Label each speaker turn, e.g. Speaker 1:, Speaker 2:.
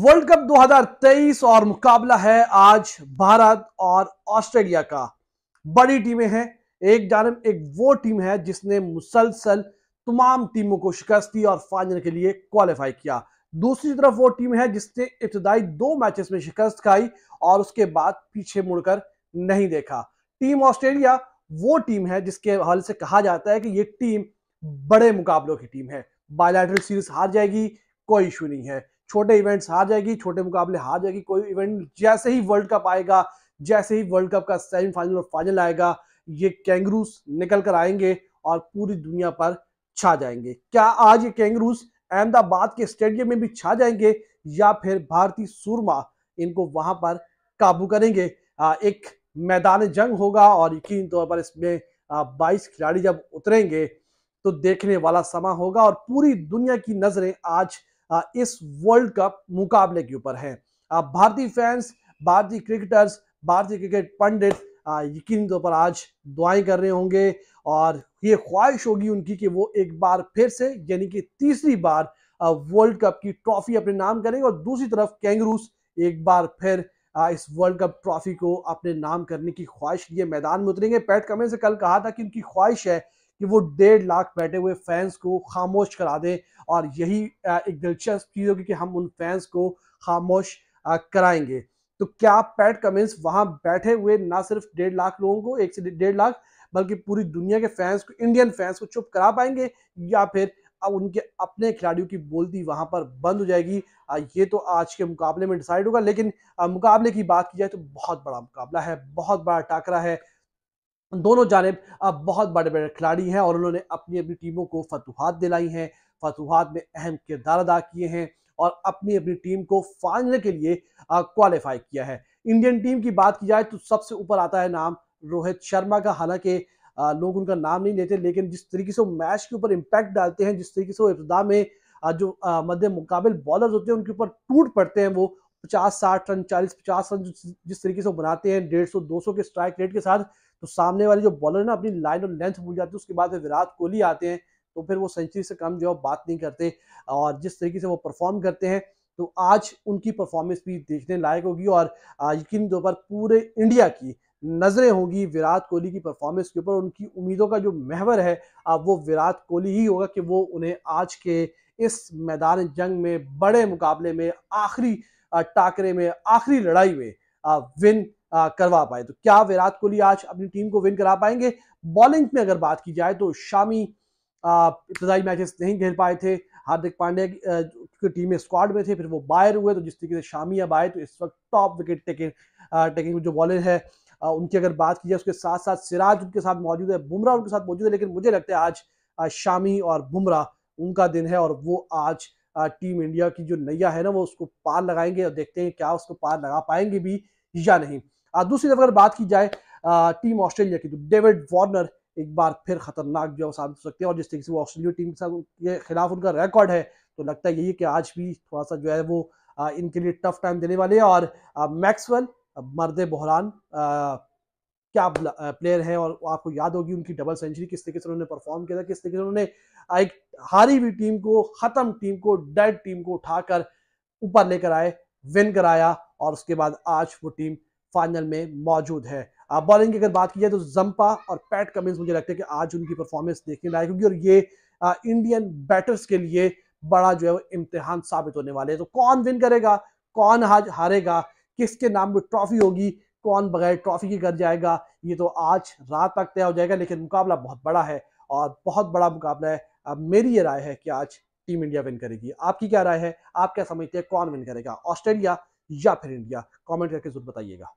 Speaker 1: world cup 2023 और मुकाबला है आज भारत और ऑस्ट्रेलिया का बड़ी टीमें हैं एक जानब एक वो टीम है जिसने मुसलसल तमाम टीमों को शिकस्त दी और फाइनल के लिए क्वालिफाई किया दूसरी तरफ वो टीम है जिसने इब्तदाई दो मैचेस में शिकस्त खाई और उसके बाद पीछे मुड़कर नहीं देखा टीम ऑस्ट्रेलिया वो टीम है जिसके हवाले से कहा जाता है कि ये टीम बड़े मुकाबलों की टीम है बायोलैटरल सीरीज हार जाएगी कोई इशू नहीं है छोटे इवेंट्स हार जाएगी छोटे मुकाबले हार जाएगी कोई इवेंट जैसे ही वर्ल्ड कप आएगा जैसे ही वर्ल्ड कप का सेमीफाइनल और फाइनल आएगा ये कैंगरूस निकल कर आएंगे और पूरी दुनिया पर छा जाएंगे क्या आज ये कैंगरूस अहमदाबाद के स्टेडियम में भी छा जाएंगे या फिर भारतीय सूरमा इनको वहां पर काबू करेंगे एक मैदान जंग होगा और यकीन तौर पर इसमें 22 खिलाड़ी जब उतरेंगे तो देखने वाला समा होगा और पूरी दुनिया की नजरें आज इस वर्ल्ड कप मुकाबले के ऊपर है भारतीय फैंस भारतीय क्रिकेटर्स भारतीय क्रिकेट पंडित यकीन तौर पर आज दुआएं कर रहे होंगे और ये ख्वाहिश होगी उनकी कि वो एक बार फिर से यानी कि तीसरी बार वर्ल्ड कप की ट्रॉफी अपने नाम करेंगे और दूसरी तरफ कैंगरूस एक बार फिर इस वर्ल्ड कप ट्रॉफी को अपने नाम करने की ख्वाहिश लिए मैदान में उतरेंगे पैट कमेंट से कल कहा था कि उनकी ख्वाहिश है कि वो डेढ़ लाख बैठे हुए फैंस को खामोश करा दें और यही एक दिलचस्प चीज़ होगी कि हम उन फैंस को खामोश कराएंगे तो क्या पैट कमिंस वहां बैठे हुए ना सिर्फ डेढ़ लाख लोगों को एक से डेढ़ लाख बल्कि पूरी दुनिया के फैंस को इंडियन फैंस को चुप करा पाएंगे या फिर अब उनके अपने खिलाड़ियों की बोलती वहां पर बंद हो जाएगी ये तो आज के मुकाबले में डिसाइड होगा लेकिन मुकाबले की बात की जाए तो बहुत बड़ा मुकाबला है बहुत बड़ा टाकरा है दोनों जानब अब बहुत बड़े बड़े खिलाड़ी हैं और उन्होंने अपनी अपनी टीमों को फतूहत दिलाई हैं फतूहत में अहम किरदार अदा किए हैं और अपनी अपनी टीम को फाइनल के लिए क्वालिफाई किया है इंडियन टीम की बात की जाए तो सबसे ऊपर आता है नाम रोहित शर्मा का हालांकि लोग उनका नाम नहीं लेते लेकिन जिस तरीके से वो मैच के ऊपर इम्पैक्ट डालते हैं जिस तरीके से वो इब्तदा में जो मध्य मुकाबल बॉलर होते हैं उनके ऊपर टूट पड़ते हैं वो पचास साठ रन चालीस पचास रन जिस तरीके से बनाते हैं डेढ़ सौ दो सौ के स्ट्राइक रेट के साथ तो सामने वाले जो बॉलर ना अपनी लाइन और लेंथ भूल जाते हैं उसके बाद विराट कोहली आते हैं तो फिर वो सेंचुरी से कम जो है बात नहीं करते और जिस तरीके से वो परफॉर्म करते हैं तो आज उनकी परफॉर्मेंस भी देखने लायक होगी और यकीन तौर पर पूरे इंडिया की नज़रें होंगी विराट कोहली की परफॉर्मेंस के ऊपर उनकी उम्मीदों का जो महवर है वो विराट कोहली ही होगा कि वो उन्हें आज के इस मैदान जंग में बड़े मुकाबले में आखिरी टाकरे में आखिरी लड़ाई में विन करवा पाए तो क्या विराट कोहली आज अपनी टीम को विन करा पाएंगे बॉलिंग में अगर बात की जाए तो शामी इब्तदाई मैचेस नहीं खेल पाए थे हार्दिक पांड्या की टीम में स्क्वाड में थे फिर वो बायर हुए तो जिस तरीके से शामी अब आए तो इस वक्त टॉप विकेट टेकिंग टेकिंग जो बॉलर है उनकी अगर बात की जाए उसके साथ साथ सिराज उनके साथ मौजूद है बुमराह उनके साथ मौजूद है लेकिन मुझे लगता है आज शामी और बुमराह उनका दिन है और वो आज टीम इंडिया की जो नैया है ना वो उसको पार लगाएंगे और देखते हैं क्या उसको पार लगा पाएंगे भी या नहीं दूसरी तरफ अगर बात की जाए टीम ऑस्ट्रेलिया की तो डेविड वार्नर एक बार फिर खतरनाक जो है साबित हो सकते हैं और जिस तरीके से वो ऑस्ट्रेलिया टीम के खिलाफ उनका रिकॉर्ड है तो लगता है यही कि आज भी थोड़ा सा जो है वो इनके लिए टफ टाइम देने वाले हैं और मैक्सवेल मर्द बहरान क्या प्लेयर हैं और आपको याद होगी उनकी डबल सेंचुरी किस तरीके से उन्होंने परफॉर्म किया था किस तरीके से उन्होंने एक हारी हुई टीम को ख़त्म टीम को डेड टीम को उठाकर ऊपर लेकर आए विन कराया और उसके बाद आज वो टीम फाइनल में मौजूद है अब बॉलिंग की अगर बात की जाए तो जंपा और पैट कमिंस मुझे लगता है कि आज उनकी परफॉर्मेंस देखने लायक होगी और ये आ, इंडियन बैटर्स के लिए बड़ा जो है वो इम्तिहान साबित होने वाले हैं तो कौन विन करेगा कौन आज हारेगा किसके नाम में ट्रॉफी होगी कौन बगैर ट्रॉफी के घर जाएगा ये तो आज रात तक तय हो जाएगा लेकिन मुकाबला बहुत बड़ा है और बहुत बड़ा मुकाबला है अब मेरी ये राय है कि आज टीम इंडिया विन करेगी आपकी क्या राय है आप क्या समझते हैं कौन विन करेगा ऑस्ट्रेलिया या फिर इंडिया कमेंट करके जरूर बताइएगा